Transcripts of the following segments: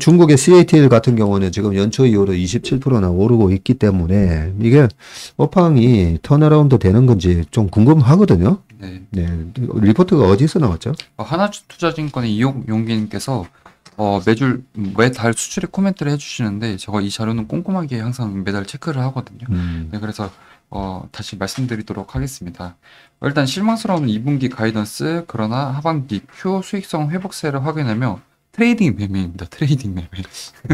중국의 CATL 같은 경우는 지금 연초 이후로 27%나 오르고 있기 때문에 이게 업황이 턴어라운드 되는 건지 좀 궁금하거든요. 네. 네. 리포트가 어디서 나왔죠? 어, 하나투자증권의 이용 용기님께서 어, 매주 매달 수출의 코멘트를 해주시는데 제가 이 자료는 꼼꼼하게 항상 매달 체크를 하거든요. 음. 네, 그래서 어, 다시 말씀드리도록 하겠습니다. 어, 일단 실망스러운 2분기 가이던스 그러나 하반기 큐 수익성 회복세를 확인하며 트레이딩 매매입니다. 트레이딩 매매.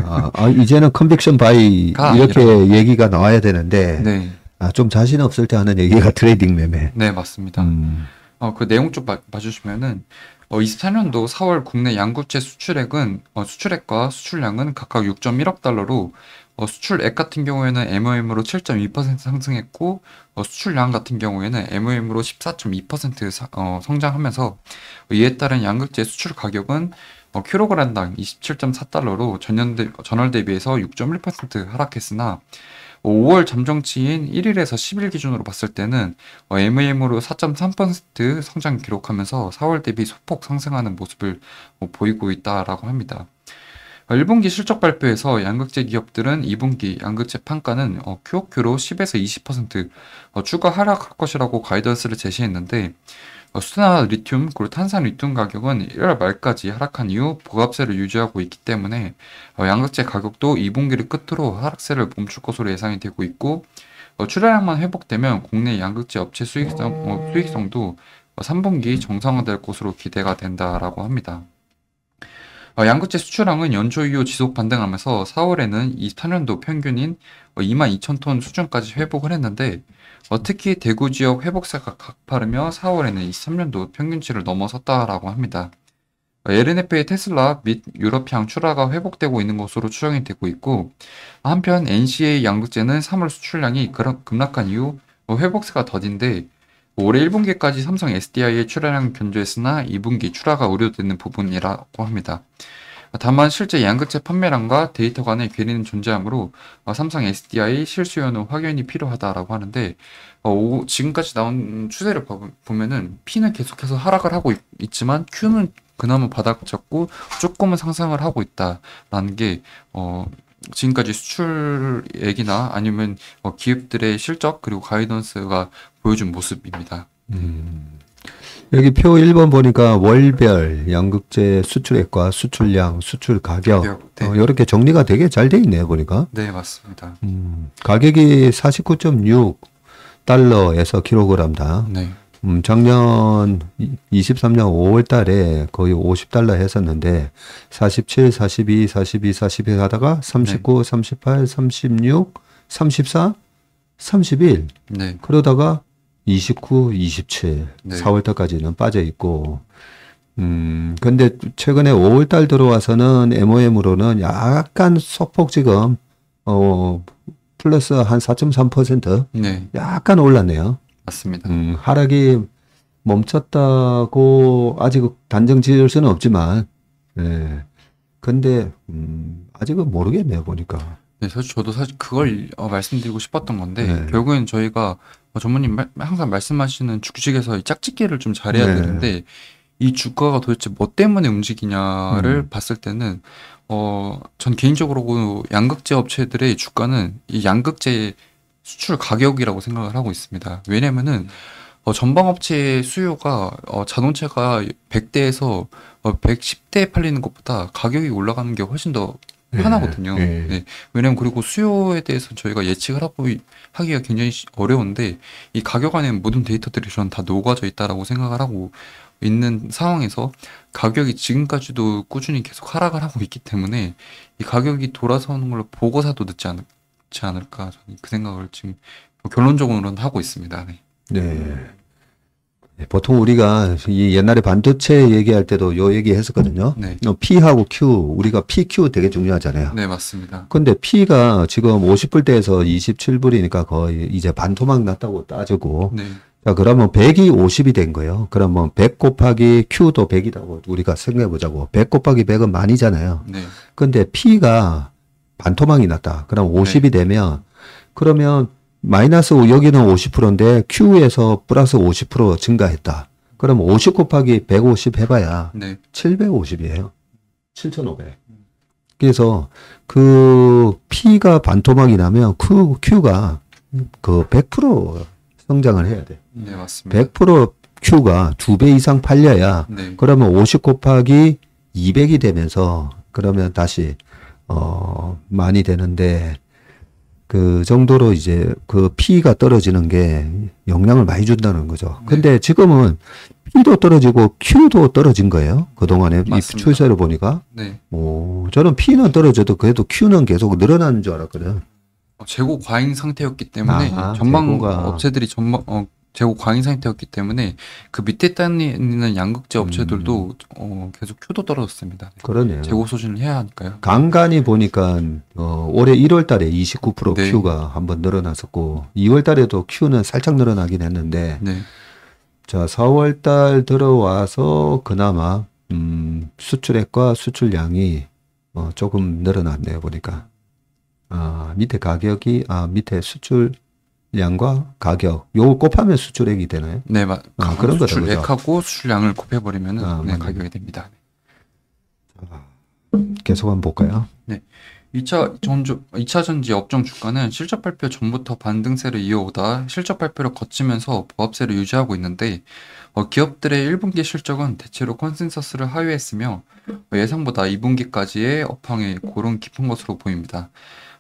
아, 아 이제는 컨벡션 바이 이렇게 이런... 얘기가 나와야 되는데 네. 아, 좀 자신 없을 때 하는 얘기가 트레이딩 매매. 네 맞습니다. 음. 어, 그 내용 좀 봐, 주시면은 어, 24년도 4월 국내 양구채 수출액은 어, 수출액과 수출량은 각각 6.1억 달러로 어, 수출액 같은 경우에는 MOM으로 7.2% 상승했고 어, 수출량 같은 경우에는 MOM으로 14.2% 어, 성장하면서 어, 이에 따른 양극재 수출 가격은 어, 큐로그램당 27.4달러로 전년 대, 전월 대비해서 6.1% 하락했으나 5월 잠정치인 1일에서 10일 기준으로 봤을 때는 어, m m 으로4.3% 성장 기록하면서 4월 대비 소폭 상승하는 모습을 어, 보이고 있다라고 합니다. 1분기 어, 실적 발표에서 양극재 기업들은 2분기 양극재 판가는 QOQ로 10에서 20% 추가 하락할 것이라고 가이던스를 제시했는데 어, 수나 리튬 그리고 탄산 리튬 가격은 1월 말까지 하락한 이후 보합세를 유지하고 있기 때문에 어, 양극재 가격도 2분기를 끝으로 하락세를 멈출 것으로 예상이 되고 있고 어, 출하량만 회복되면 국내 양극재 업체 수익성, 수익성도 3분기 정상화될 것으로 기대가 된다라고 합니다. 어, 양극재 수출량은 연초 이후 지속 반등하면서 4월에는 24년도 평균인 22,000톤 뭐 수준까지 회복을 했는데 어, 특히 대구 지역 회복세가 가파르며 4월에는 23년도 평균치를 넘어섰다라고 합니다. 어, LNF의 테슬라 및 유럽향 출하가 회복되고 있는 것으로 추정이 되고 있고 한편 NCA 양극재는 3월 수출량이 급락한 이후 회복세가 더딘데 올해 1분기까지 삼성 SDI의 출하량 견조했으나 2분기 출하가 우려되는 부분이라고 합니다. 다만 실제 양극재 판매량과 데이터 간의 괴리는 존재하므로 어, 삼성 SDI 실수요는 확연히 필요하다라고 하는데 어, 지금까지 나온 추세를 보면은 P는 계속해서 하락을 하고 있, 지만 Q는 그나마 바닥잡고 조금은 상승을 하고 있다라는 게 어, 지금까지 수출액이나 아니면 어, 기업들의 실적 그리고 가이던스가 보여준 모습입니다. 음. 여기 표 1번 보니까 월별 양극재 수출액과 수출량, 수출 가격, 가격 네. 어, 이렇게 정리가 되게 잘 돼 있네요 보니까. 네 맞습니다. 음, 가격이 49.6 달러에서 킬로그램당. 네. 음, 작년 23년 5월 달에 거의 50달러 했었는데 47, 42, 42, 42 하다가 39, 네. 38, 36, 34, 31. 네. 그러다가 29, 27, 네. 4월 달까지는 빠져 있고, 음, 근데 최근에 5월 달 들어와서는 MOM으로는 약간 소폭 지금, 어, 플러스 한 4.3% 네. 약간 올랐네요. 맞습니다. 음, 하락이 멈췄다고 아직 단정 지을 수는 없지만, 예. 근데, 음, 아직은 모르겠네요, 보니까. 네, 사실 저도 사실 그걸 어, 말씀드리고 싶었던 건데, 네. 결국엔 저희가 어, 전무님 항상 말씀하시는 주식에서 이 짝짓기를 좀 잘해야 네. 되는데 이 주가가 도대체 뭐 때문에 움직이냐를 음. 봤을 때는 어 전 개인적으로 양극재 업체들의 주가는 이 양극재 수출 가격이라고 생각을 하고 있습니다. 왜냐면은 어, 전방 업체의 수요가 어, 자동차가 100대에서 어, 110대에 팔리는 것보다 가격이 올라가는 게 훨씬 더 예, 편하거든요. 네. 네. 왜냐면 그리고 수요에 대해서 저희가 예측을 하고 하기가 굉장히 어려운데 이 가격 안에 모든 데이터들이 저는 다 녹아져 있다라고 생각을 하고 있는 상황에서 가격이 지금까지도 꾸준히 계속 하락을 하고 있기 때문에 이 가격이 돌아서는 걸 보고사도 늦지 않, 지 않을까 저는 그 생각을 지금 결론적으로는 하고 있습니다. 네. 네. 예, 보통 우리가 이 옛날에 반도체 얘기할 때도 요 얘기 했었거든요. 네. 어, P하고 Q, 우리가 PQ 되게 중요하잖아요. 네, 맞습니다. 근데 P가 지금 50불대에서 27불이니까 거의 이제 반토막 났다고 따지고. 네. 자, 그러면 100이 50이 된 거예요. 그러면 100 곱하기 Q도 100이라고 우리가 생각해 보자고. 100 곱하기 100은 많이잖아요. 네. 근데 P가 반토막이 났다. 그럼 50이 네. 되면 그러면 마이너스 여기는 50%인데 Q에서 플러스 50% 증가했다. 그럼 50 곱하기 150 해봐야 네. 750이에요. 7,500. 음. 그래서 그 P가 반토막이 나면 Q, Q가 그 100% 성장을 해야 돼. 네, 맞습니다. 100% Q가 두 배 이상 팔려야 네. 그러면 50 곱하기 200이 되면서 그러면 다시 어 많이 되는데 그 정도로 이제 그 피가 떨어지는 게 영향을 많이 준다는 거죠. 네. 근데 지금은 P도 떨어지고 Q도 떨어진 거예요. 그동안에 추세를 보니까. 네. 오, 저는 P는 떨어져도 그래도 Q는 계속 늘어나는 줄 알았거든. 어, 재고 과잉 상태였기 때문에 아, 전망 업체들이 전망 어, 재고 과잉 상태였기 때문에 그 밑에 단에 있는 양극재 업체들도 음. 어, 계속 큐도 떨어졌습니다. 그러네요. 재고 소진을 해야 하니까요. 간간히 보니까 어, 올해 1월 달에 29% 네. 큐가 한번 늘어났었고 2월 달에도 큐는 살짝 늘어나긴 했는데 네. 자, 4월 달 들어와서 그나마 음, 수출액과 수출량이 어, 조금 늘어났네요, 보니까. 아, 밑에 가격이, 아, 밑에 수출, 양과 가격 요거 곱하면 수출액이 되나요? 네, 맞. 아, 그런 거죠. 수출액하고 수출량을 곱해버리면 아, 네, 가격이 됩니다. 계속 한번 볼까요? 네. 2차 전조 2차 전지 업종 주가는 실적 발표 전부터 반등세를 이어오다 실적 발표를 거치면서 보합세를 유지하고 있는데 어, 기업들의 1분기 실적은 대체로 컨센서스를 하회했으며 예상보다 2분기까지의 업황이 고른 깊은 것으로 보입니다.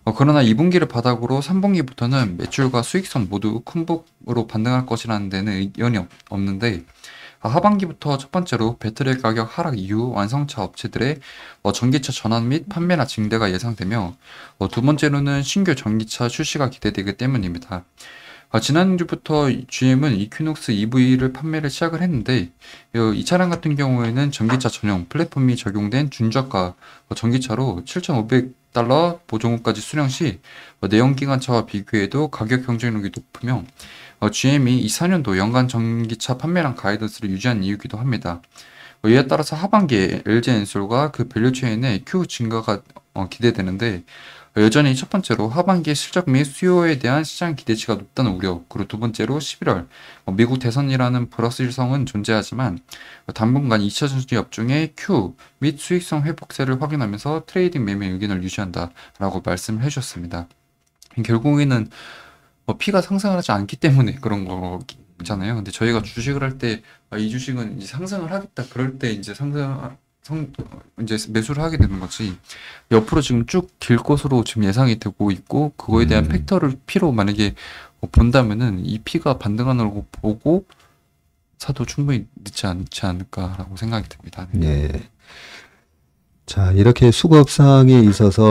어, 그러나 2분기를 바닥으로 3분기부터는 매출과 수익성 모두 큰 폭으로 반등할 것이라는 데는 의견이 없, 는데 아, 하반기부터 첫 번째로 배터리 가격 하락 이후 완성차 업체들의 뭐 전기차 전환 및 판매나 증대가 예상되며 어, 두 번째로는 신규 전기차 출시가 기대되기 때문입니다. 아, 지난주부터 GM은 이퀴녹스 EV를 판매를 시작을 했는데 어, 이 차량 같은 경우에는 전기차 전용 플랫폼이 적용된 준저가 전기차로 7,500 달러 보조금까지 수령 시 뭐 내연기관차와 비교해도 가격 경쟁력이 높으며 어, GM이 24년도 연간 전기차 판매량 가이던스를 유지한 이유이기도 합니다. 어, 이에 따라서 하반기에 LG 엔솔과 그 밸류체인의 Q 증가가 어, 기대되는데 여전히 첫 번째로 하반기 실적 및 수요에 대한 시장 기대치가 높다는 우려, 그리고 두 번째로 11월 뭐 미국 대선이라는 플러스 성은 존재하지만 당분간 2차 전지 업종의 Q 및 수익성 회복세를 확인하면서 트레이딩 매매 의견을 유지한다라고 말씀을 해주셨습니다. 결국에는 피가 뭐 상승하지 않기 때문에 그런 거잖아요. 근데 저희가 주식을 할 때이 아, 주식은 이제 상승을 하겠다 그럴 때 이제 상승 성 이제 매수를 하게 되는 거지. 옆으로 지금 쭉 길 것으로 지금 예상이 되고 있고 그거에 대한 음. 팩터를 피로 만약에 뭐 본다면은 이 피가 반등하는 걸 보고 사도 충분히 늦지 않지 않을까라고 생각이 듭니다. 네. 예. 자, 이렇게 수급 상황에 있어서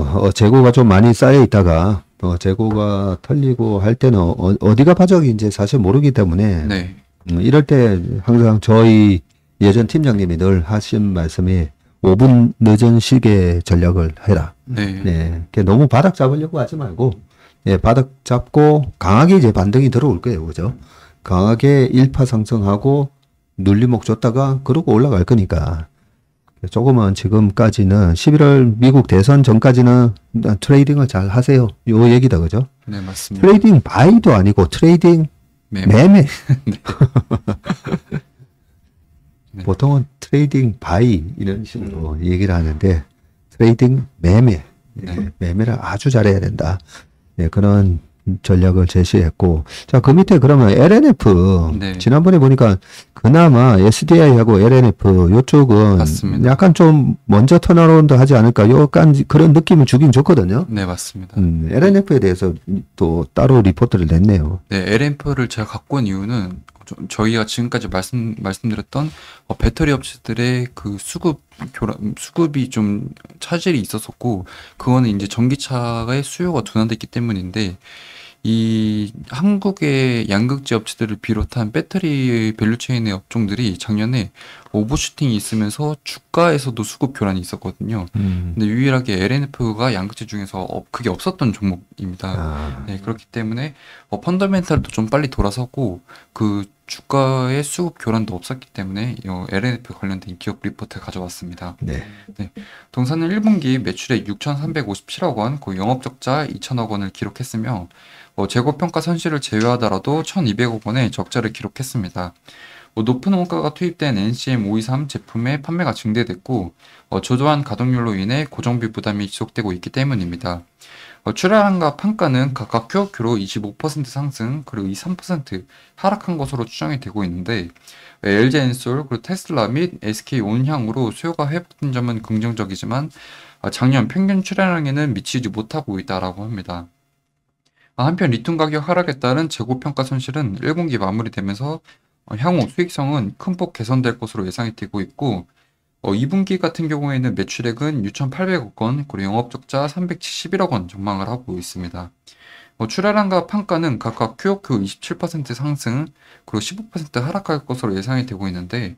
어, 재고가 좀 많이 쌓여 있다가 어, 재고가 털리고 할 때는 어, 디가 파적인지 사실 모르기 때문에 네. 음, 이럴 때 항상 저희 예전 팀장님이 늘 하신 말씀이 5분 늦은 시계 전략을 해라. 네. 네. 너무 바닥 잡으려고 하지 말고, 예, 바닥 잡고 강하게 이제 반등이 들어올 거예요. 그죠? 강하게 1파 상승하고 눌림목 줬다가 그러고 올라갈 거니까. 조금은 지금까지는 11월 미국 대선 전까지는 트레이딩을 잘 하세요. 요 얘기다. 그죠? 네, 맞습니다. 트레이딩 바이도 아니고 트레이딩 매매. 매매. 네. 네. 보통은 트레이딩 바이 이런 식으로 음. 얘기를 하는데 트레이딩 매매 네. 예, 매매를 아주 잘해야 된다. 네, 그런 전략을 제시했고 자 그 밑에 그러면 LNF 네. 지난번에 보니까 그나마 SDI하고 LNF 요쪽은 맞습니다. 약간 좀 먼저 터널온도 하지 않을까 약간 그런 느낌을 주긴 줬거든요. 네 맞습니다. 음, LNF에 대해서 또 따로 리포트를 냈네요. 네 LNF를 제가 갖고 온 이유는 저희가 지금까지 말씀 말씀드렸던 어, 배터리 업체들의 그 수급 교란, 수급이 좀 차질이 있었었고 그거는 이제 전기차의 수요가 둔화됐기 때문인데 이 한국의 양극재 업체들을 비롯한 배터리 밸류체인의 업종들이 작년에 오버슈팅이 있으면서 주가에서도 수급 교란이 있었거든요. 음. 근데 유일하게 LNF가 양극재 중에서 어, 그게 없었던 종목입니다. 아. 네, 그렇기 때문에 어, 펀더멘탈도 좀 빨리 돌아서고 그 주가의 수급 교란도 없었기 때문에 LNF 관련된 기업 리포트 가져왔습니다. 네. 네. 동사는 1분기 매출액 6,357억 원, 그 영업적자 2천억 원을 기록했으며 뭐 재고평가 손실을 제외하더라도 1,200억 원의 적자를 기록했습니다. 뭐 높은 원가가 투입된 NCM523 제품의 판매가 증대됐고 저조한 어, 가동률로 인해 고정비 부담이 지속되고 있기 때문입니다. 어, 출하량과 판가는 각각 QOQ로 25% 상승 그리고 23% 하락한 것으로 추정이 되고 있는데 LG 예, 엔솔 그리고 테슬라 및 SK 온향으로 수요가 회복된 점은 긍정적이지만 아, 작년 평균 출하량에는 미치지 못하고 있다고 합니다. 아, 한편 리튬 가격 하락에 따른 재고 평가 손실은 1분기 마무리되면서 어, 향후 수익성은 큰 폭 개선될 것으로 예상이 되고 있고 어, 2분기 같은 경우에는 매출액은 6,800억 원 그리고 영업적자 371억 원 전망을 하고 있습니다. 어, 출하량과 판가는 각각 QOQ 27% 상승 그리고 15% 하락할 것으로 예상이 되고 있는데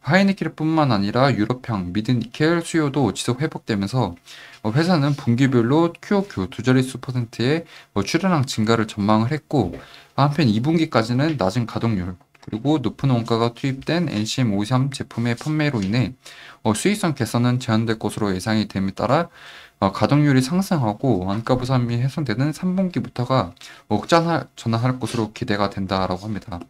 하이니켈뿐만 아니라 유럽향, 미드니켈 수요도 지속 회복되면서 어, 회사는 분기별로 QOQ 두 자릿수 퍼센트의 어, 출하량 증가를 전망을 했고 한편 2분기까지는 낮은 가동률 그리고 높은 원가가 투입된 NCM 53 제품의 판매로 인해 어, 수익성 개선은 제한될 것으로 예상이 됨에 따라 어, 가동률이 상승하고 원가 부담이 해소되는 3분기부터가 억장 전환할 것으로 기대가 된다라고 합니다.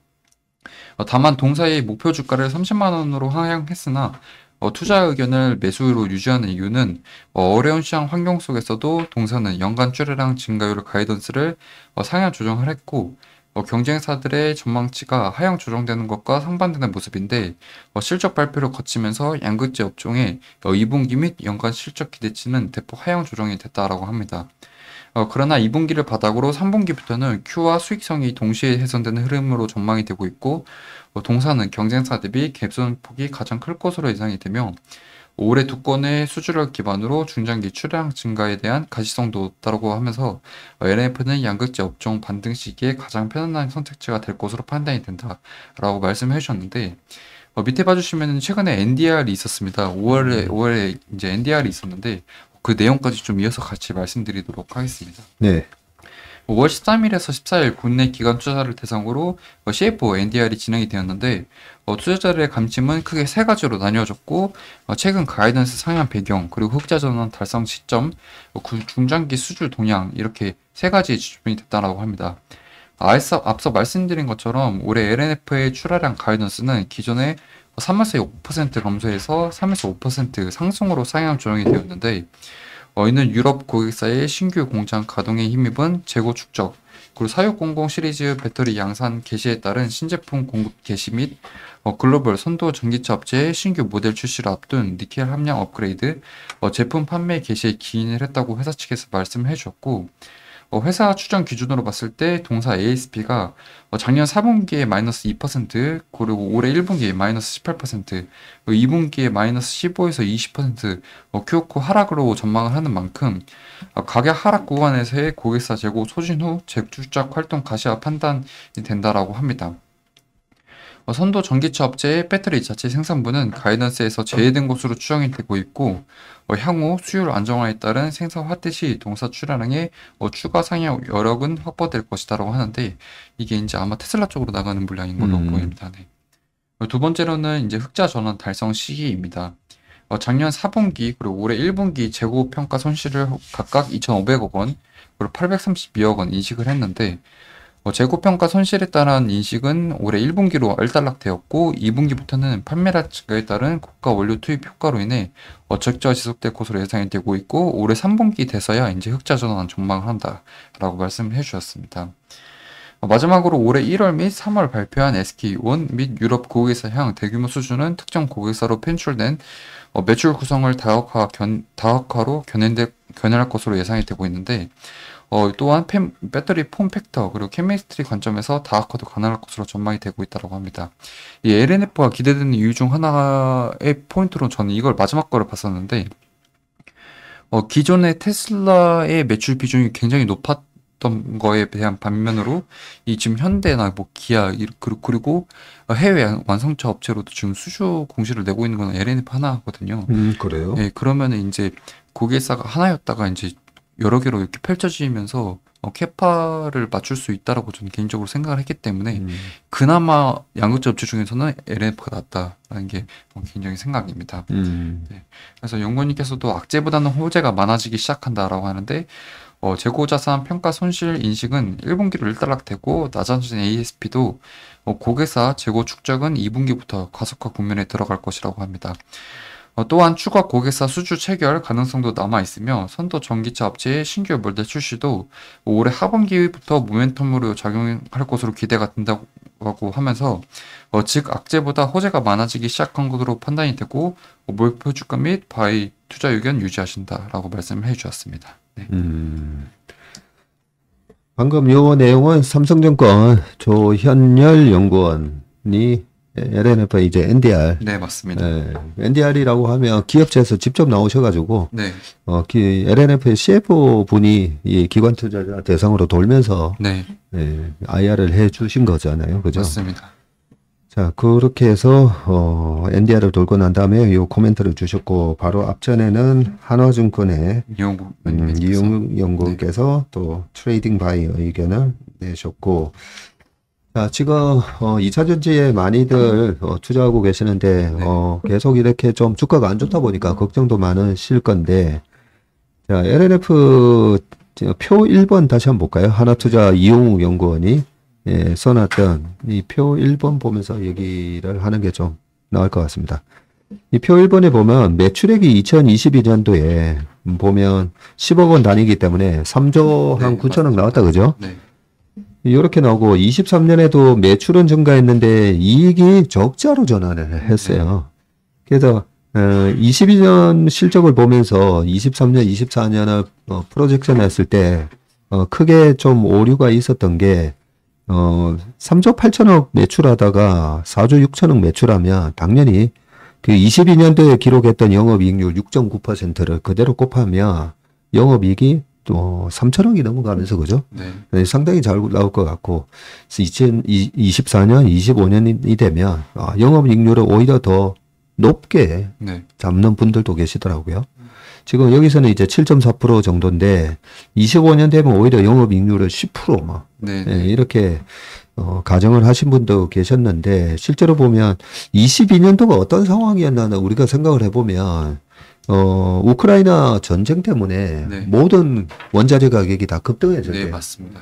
어, 다만 동사의 목표 주가를 30만 원으로 하향했으나 어, 투자 의견을 매수로 유지하는 이유는 어, 어려운 어 시장 환경 속에서도 동사는 연간 출하량 증가율 가이던스를 어, 상향 조정을 했고 뭐 경쟁사들의 전망치가 하향 조정되는 것과 상반되는 모습인데 뭐 실적 발표를 거치면서 양극재 업종의 2분기 및 연간 실적 기대치는 대폭 하향 조정이 됐다라고 합니다. 어, 그러나 2분기를 바닥으로 3분기부터는 Q와 수익성이 동시에 해선되는 흐름으로 전망이 되고 있고 뭐 동사는 경쟁사 대비 갭손 폭이 가장 클 것으로 예상이 되며 올해 두 건의 수주를 기반으로 중장기 출량 증가에 대한 가시성도 높다고 하면서 NF는 양극재 업종 반등 시기에 가장 편안한 선택지가 될 것으로 판단이 된다라고 말씀해 주셨는데 어, 밑에 봐주시면 최근에 NDR이 있었습니다. 5월에 5월에 음. 이제 NDR이 있었는데 그 내용까지 좀 이어서 같이 말씀드리도록 하겠습니다. 네. 5월 13일에서 14일 국내 기관 투자자를 대상으로 CFO 뭐 NDR이 진행이 되었는데 어, 투자자들의 감침은 크게 세 가지로 나뉘어졌고 어, 최근 가이던스 상향 배경 그리고 흑자 전환 달성 시점 어, 중장기 수주 동향 이렇게 세 가지 지점이 됐다라고 합니다. 앞서, 앞서 말씀드린 것처럼 올해 LNF의 출하량 가이던스는 기존의 3에서 5% 감소해서 3에서 5% 상승으로 상향 조정이 되었는데 이는 유럽 고객사의 신규 공장 가동에 힘입은 재고 축적, 그리고 4600 시리즈 배터리 양산 개시에 따른 신제품 공급 개시 및 어, 글로벌 선도 전기차 업체의 신규 모델 출시를 앞둔 니켈 함량 업그레이드, 어, 제품 판매 개시에 기인을 했다고 회사 측에서 말씀해 주셨고, 어, 회사 추정 기준으로 봤을 때 동사 ASP가 뭐 작년 4분기에 마이너스 2%, 그리고 올해 1분기에 마이너스 18%, 2분기에 마이너스 15에서 20% 큐오코 하락으로 전망을 하는 만큼 어, 가격 하락 구간에서의 고객사 재고 소진 후재출자 활동 가시화 판단이 된다라고 합니다. 뭐 선도 전기차 업체의 배터리 자체 생산부는 가이던스에서 제외된 것으로 추정이 되고 있고 뭐 향후 수율 안정화에 따른 생산 확대 시 동사 출하량의 뭐 추가 상향 여력은 확보될 것이다라고 하는데 이게 이제 아마 테슬라 쪽으로 나가는 물량인 걸로 음. 보입니다. 네. 두 번째로는 이제 흑자 전환 달성 시기입니다. 어, 작년 4분기 그리고 올해 1분기 재고 평가 손실을 각각 2,500억 원 그리고 832억 원 인식을 했는데 어, 재고평가 손실에 따른 인식은 올해 1분기로 알단락되었고 2분기부터는 판매량 증가에 따른 고가 원료 투입 효과로 인해 어적자 지속될 것으로 예상이 되고 있고 올해 3분기 돼서야 이제 흑자 전환 전망을 한다라고 말씀을 해주셨습니다. 어, 마지막으로 올해 1월 및 3월 발표한 SK온 및 유럽 고객사 향 대규모 수준은 특정 고객사로 편출된 어, 매출 구성을 다각화 견, 다각화로 견인될 견해할 것으로 예상이 되고 있는데 어, 또한 펜, 배터리 폼 팩터 그리고 케미스트리 관점에서 다아커도 가능할 것으로 전망이 되고 있다고 합니다. 이 LNF가 기대되는 이유 중 하나의 포인트로 저는 이걸 마지막 거를 봤었는데 어, 기존의 테슬라의 매출 비중이 굉장히 높았던 거에 대한 반면으로 이 지금 현대나 뭐 기아 그리고 해외 완성차 업체로도 지금 수주 공시를 내고 있는 건 LNF 하나거든요. 음 그래요? 예, 그러면 이제 고객사가 하나였다가 이제 여러 개로 이렇게 펼쳐지면서 어, 캐파를 맞출 수 있다라고 저는 개인적으로 생각을 했기 때문에 음. 그나마 양극재 업체 중에서는 LNF가 낫다라는 게 어, 개인적인 생각입니다. 음. 네. 그래서 연구원님께서도 악재보다는 호재가 많아지기 시작한다라고 하는데 어, 재고자산 평가 손실 인식은 1분기로 일단락되고 낮아진 ASP도 어, 고객사 재고 축적은 2분기부터 가속화 국면에 들어갈 것이라고 합니다. 어, 또한 추가 고객사 수주 체결 가능성도 남아 있으며 선도 전기차 업체의 신규 몰대 출시도 올해 하반기부터 모멘텀으로 작용할 것으로 기대가 된다고 하면서 어, 즉 악재보다 호재가 많아지기 시작한 것으로 판단이 되고 목표 어, 주가 및 바이 투자 의견 유지하신다라고 말씀을 해주셨습니다. 네. 음. 방금 요 내용은 삼성증권 조현열 연구원이 LNF 예, 이제 NDR. 네, 맞습니다. 네, 예, NDR이라고 하면 기업체에서 직접 나오셔가지고, 네. 어, 기, LNF의 CFO 분이 이 기관 투자자 대상으로 돌면서, 네. 네, 예, IR을 해 주신 거잖아요. 그죠? 맞습니다. 자, 그렇게 해서, 어, NDR을 돌고 난 다음에 이 코멘트를 주셨고, 바로 앞전에는 한화증권의 이용국, 음, 이용국 네. 연구원께서 네. 또 트레이딩 바이 의견을 내셨고, 자, 지금 어 2차 전지에 많이들 어, 투자하고 계시는데 네. 어, 계속 이렇게 좀 주가가 안 좋다 보니까 음. 걱정도 많으실 건데 자, LNF 표 1번 다시 한번 볼까요? 하나투자 네. 이용욱 연구원이 예, 써놨던 이 표 1번 보면서 얘기를 하는 게 좀 나을 것 같습니다. 이 표 1번에 보면 매출액이 2022년도에 보면 10억 원 단위이기 때문에 3조 네, 한 9천억 맞습니다. 나왔다 그죠? 네. 이렇게 나오고 23년에도 매출은 증가했는데 이익이 적자로 전환을 했어요. 네. 그래서 어, 22년 실적을 보면서 23년, 24년을 어, 프로젝션 했을 때 어, 크게 좀 오류가 있었던 게 어, 3조 8천억 매출하다가 4조 6천억 매출하면 당연히 그 22년도에 기록했던 영업이익률 6.9%를 그대로 곱하면 영업이익이 또 3천억이 넘어가면서 그죠? 네. 네. 상당히 잘 나올 것 같고 2024년, 25년이 되면 아, 영업익률을 오히려 더 높게 네. 잡는 분들도 계시더라고요. 지금 여기서는 이제 7.4% 정도인데 25년 되면 오히려 영업익률을 10%막 뭐, 네. 네, 이렇게 어, 가정을 하신 분도 계셨는데 실제로 보면 22년도가 어떤 상황이었나 우리가 생각을 해보면 어, 우크라이나 전쟁 때문에 네. 모든 원자재 가격이 다 급등해졌대요. 네, 맞습니다.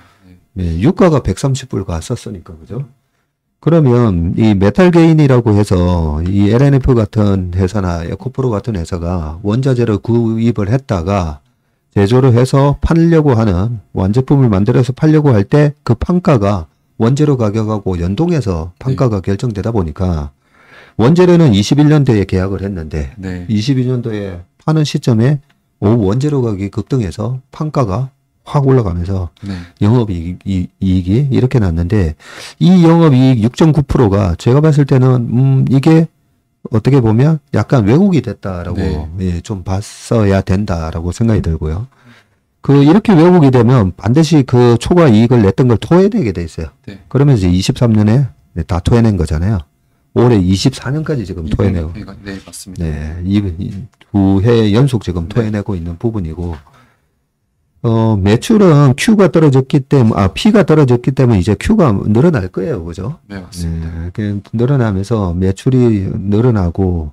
네. 예, 유가가 130불 갔었으니까, 그죠? 그러면 이 메탈 게인이라고 해서 이 LNF 같은 회사나 에코프로 같은 회사가 원자재를 구입을 했다가 제조를 해서 팔려고 하는 완제품을 만들어서 팔려고 할 때 그 판가가 원재료 가격하고 연동해서 네. 판가가 결정되다 보니까 원재료는 21년도에 계약을 했는데 네. 22년도에 파는 시점에 오 원재료 가격이 급등해서 판가가 확 올라가면서 네. 영업이익이 이렇게 났는데 이 영업이익 6.9%가 제가 봤을 때는 음 이게 어떻게 보면 약간 왜곡이 됐다라고 네. 예, 좀 봤어야 된다라고 생각이 들고요. 그 이렇게 왜곡이 되면 반드시 그 초과 이익을 냈던 걸 토해내게 돼 있어요. 네. 그러면 이제 23년에 다 토해낸 거잖아요. 올해 24년까지 지금 네, 토해내고. 네, 네, 맞습니다. 네, 이두해 연속 지금 네. 토해내고 있는 부분이고, 어, 매출은 Q가 떨어졌기 때문에, 아, P가 떨어졌기 때문에 이제 Q가 늘어날 거예요. 그죠? 네, 맞습니다. 네, 늘어나면서 매출이 늘어나고,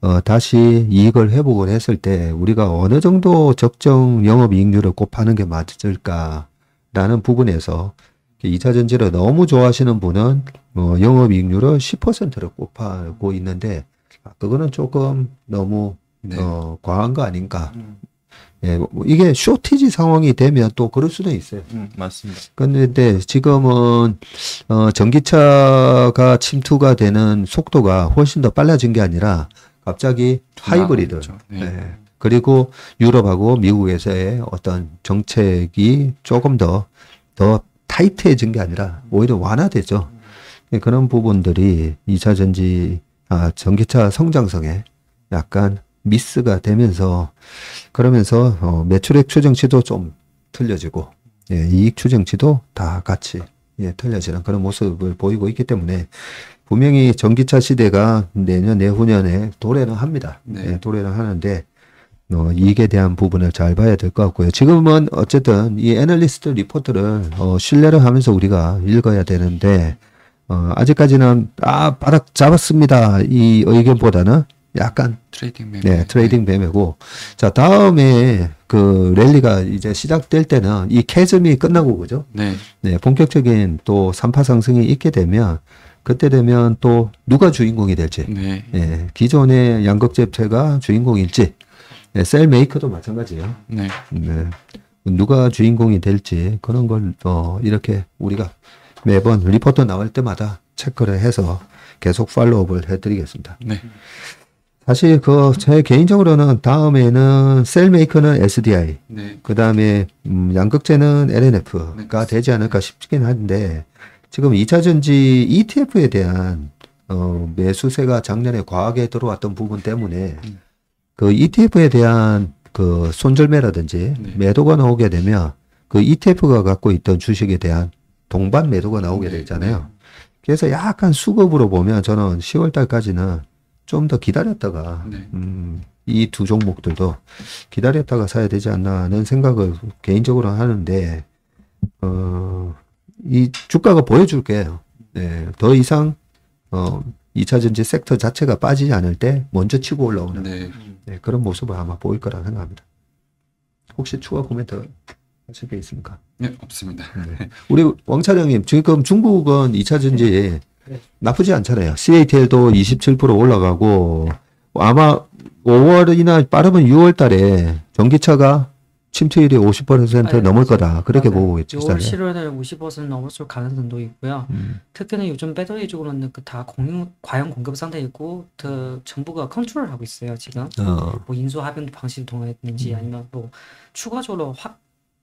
어, 다시 이익을 회복을 했을 때 우리가 어느 정도 적정 영업 이익률을 곱하는 게 맞을까라는 부분에서 이차 전지를 너무 좋아하시는 분은 뭐 영업이익률을 10%를 곱하고 있는데 아, 그거는 조금 너무 네. 어, 과한 거 아닌가. 음. 예, 뭐, 뭐 이게 쇼티지 상황이 되면 또 그럴 수도 있어요. 음, 맞습니다. 그런데 지금은 어, 전기차가 침투가 되는 속도가 훨씬 더 빨라진 게 아니라 갑자기 하이브리드. 그 네. 예. 그리고 유럽하고 미국에서의 어떤 정책이 조금 더, 더 타이트해진 게 아니라 오히려 완화되죠. 예, 그런 부분들이 2차 전지, 아, 전기차 성장성에 약간 미스가 되면서 그러면서 어, 매출액 추정치도 좀 틀려지고 예, 이익 추정치도 다 같이 예, 틀려지는 그런 모습을 보이고 있기 때문에 분명히 전기차 시대가 내년 내후년에 도래는 합니다. 네. 예, 도래는 하는데 어, 이익에 대한 부분을 잘 봐야 될 것 같고요. 지금은 어쨌든 이 애널리스트 리포트를 어, 신뢰를 하면서 우리가 읽어야 되는데 어, 아직까지는 아 바닥 잡았습니다 이 의견보다는 약간 트레이딩 매매. 네, 트레이딩 매매고. 자, 다음에 그 랠리가 이제 시작될 때는 이 캐즘이 끝나고 그죠? 네. 네, 본격적인 또 삼파 상승이 있게 되면 그때 되면 또 누가 주인공이 될지. 네. 예, 기존의 양극 재체가 주인공일지 네, 셀 메이커도 마찬가지예요. 네. 네. 누가 주인공이 될지 그런 걸 어, 이렇게 우리가 매번 리포터 나올 때마다 체크를 해서 계속 팔로업을 해드리겠습니다. 네. 사실 그제 개인적으로는 다음에는 셀메이커는 SDI, 네. 그 다음에 음, 양극재는 LNF가 네. 되지 않을까 싶긴 한데 지금 2차전지 ETF에 대한 어, 매수세가 작년에 과하게 들어왔던 부분 때문에 음. 그 ETF에 대한 그 손절매라든지 네. 매도가 나오게 되면 그 ETF가 갖고 있던 주식에 대한 동반 매도가 나오게 네. 되잖아요. 그래서 약간 수급으로 보면 저는 10월 달까지는 좀 더 기다렸다가 네. 음, 이 두 종목들도 기다렸다가 사야 되지 않나 하는 생각을 개인적으로 하는데 어, 이 주가가 보여줄 게요. 네, 더 이상 어, 2차 전지 섹터 자체가 빠지지 않을 때 먼저 치고 올라오는 네. 네, 그런 모습을 아마 보일 거라 생각합니다. 혹시 추가 코멘트 하실 게 있습니까? 네, 없습니다. 네. 우리 왕 차장님, 지금 중국은 2차 전지 네. 나쁘지 않잖아요. CATL도 27% 올라가고 아마 5월이나 빠르면 6월 달에 전기차가 침투율이 50%에 아, 예, 넘을 거다. 그렇게 맞아요. 보고 있죠. 올 7월에 50%넘을 가능성도 있고요. 음. 특히나 요즘 배터리 쪽으로는 그다 공유, 과연 공급 상태이고 그 정부가 컨트롤하고 있어요. 지금 어. 뭐 인수 합병 방식을 통했는지 음. 아니면 뭐 추가적으로 확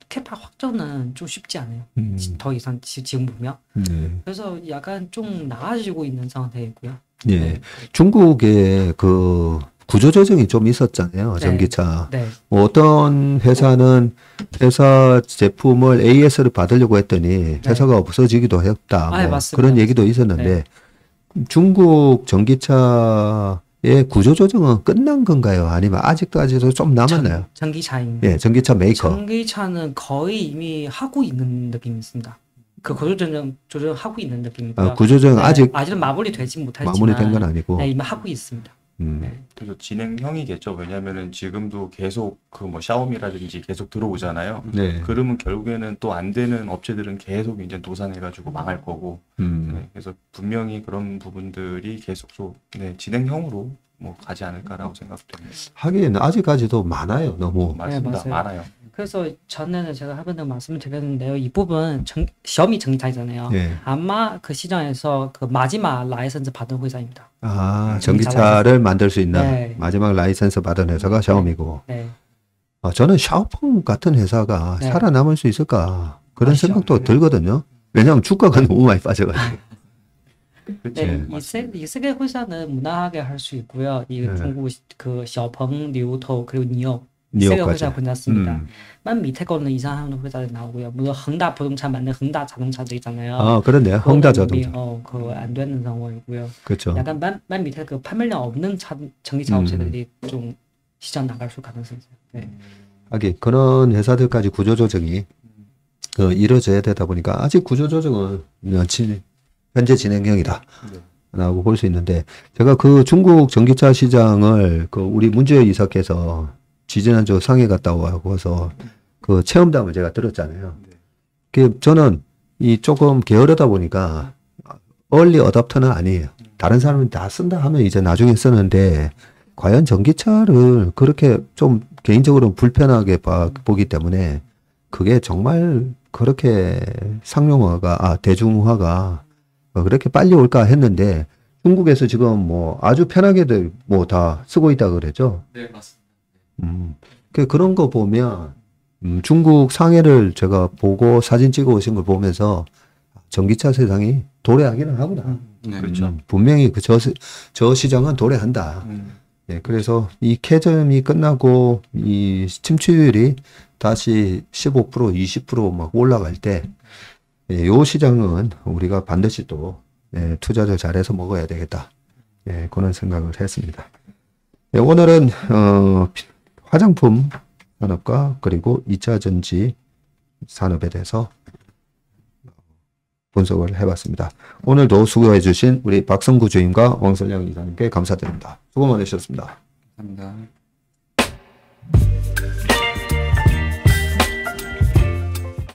캐파 확정은 좀 쉽지 않아요. 음. 더 이상 지, 금 보면 네. 그래서 약간 좀 나아지고 있는 상태이고요. 네. 네. 중국의 그 구조조정이 좀 있었잖아요. 네. 전기차. 네. 뭐 어떤 회사는 회사 제품을 AS를 받으려고 했더니 네. 회사가 네. 없어지기도 했다. 아, 뭐 아, 그런 얘기도 있었는데 중국 전기차의 구조조정은 끝난 건가요? 아니면 아직까지도 좀 남았나요? 전, 기차입니다 예, 전기차 메이커. 전기차는 거의 이미 하고 있는 느낌이 있습니다. 그 구조조정 조정하고 있는 느낌이고요. 아, 구조조정 아직 아직은 마무리되지 못했지만 마무리된 건 아니고 네, 이미 하고 있습니다. 음. 네. 그래서 진행형이겠죠. 왜냐면은 지금도 계속 그 뭐 샤오미라든지 계속 들어오잖아요. 네. 그러면 결국에는 또 안 되는 업체들은 계속 이제 도산해가지고 망할 거고. 음. 네, 그래서 분명히 그런 부분들이 계속 또 네, 진행형으로 뭐 가지 않을까라고 생각됩니다. 하긴 아직까지도 많아요. 너무 맞습니다. 네, 많아요. 그래서 전에는 제가 하번더 말씀을 드렸는데요. 이 부분 정, 시험이 정차잖아요. 네. 예. 아마 그 시장에서 그 마지막 라이선스 받은 회사입니다. 아 네, 전기차를 만들 수 있는 네. 마지막 라이선스 받은 회사가 네. 샤오미고. 네. 아, 저는 샤오펑 같은 회사가 네. 살아남을 수 있을까 그런 아, 생각도 들거든요. 왜냐하면 주가가 너무 많이 빠져가지고. 그렇죠. 네, 이세 이세계 회사는 무난하게 할 수 있고요. 이 중국 그 샤오펑, 리우토 그리고 니오 리오까지. 회 끝났습니다. 음. 밑에 거는 이상하 회사들 나오고요. 물론恒大부동산 뭐 만든恒大 자동차도 있잖아요. 아 그렇네요.恒다 그 자동차. 어, 그안 되는 상황이고요. 그렇죠. 약간 맨, 맨 밑에 그 판매량 없는 차, 전기차 음. 업체들이 음. 좀 시장 나갈 수 가능성이 있어요. 네. 하긴 그런 회사들까지 구조조정이 그 이루어져야 되다 보니까 아직 구조조정은 현재 진행형이다. 네. 라고 볼 수 있는데 제가 그 중국 전기차 시장을 그 우리 문재인 이사께서 지지난주 상해 갔다 오고 와서 그 체험담을 제가 들었잖아요. 네. 그 저는 이 조금 게으르다 보니까 얼리 어답터는 아니에요. 다른 사람은 다 쓴다 하면 이제 나중에 쓰는데 과연 전기차를 그렇게 좀 개인적으로 불편하게 봐, 보기 때문에 그게 정말 그렇게 상용화가 아 대중화가 그렇게 빨리 올까 했는데 중국에서 지금 뭐 아주 편하게들 뭐 다 쓰고 있다 그러죠. 네 맞습니다. 음, 그 그런 거 보면 음, 중국 상해를 제가 보고 사진 찍어 오신 걸 보면서 전기차 세상이 도래하기는 하구나. 음, 네, 그렇죠. 음, 분명히 그저저 시장은 도래한다. 음. 예, 그래서 이 캐점이 끝나고 이 침투율이 다시 15% 20%막 올라갈 때, 예, 요 시장은 우리가 반드시 또 예, 투자를 잘해서 먹어야 되겠다. 예, 그런 생각을 했습니다. 예, 오늘은 어. 화장품 산업과 그리고 2차 전지 산업에 대해서 분석을 해봤습니다. 오늘도 수고해 주신 우리 박성구 주임과 왕선영 이사님께 감사드립니다. 수고 많으셨습니다. 감사합니다.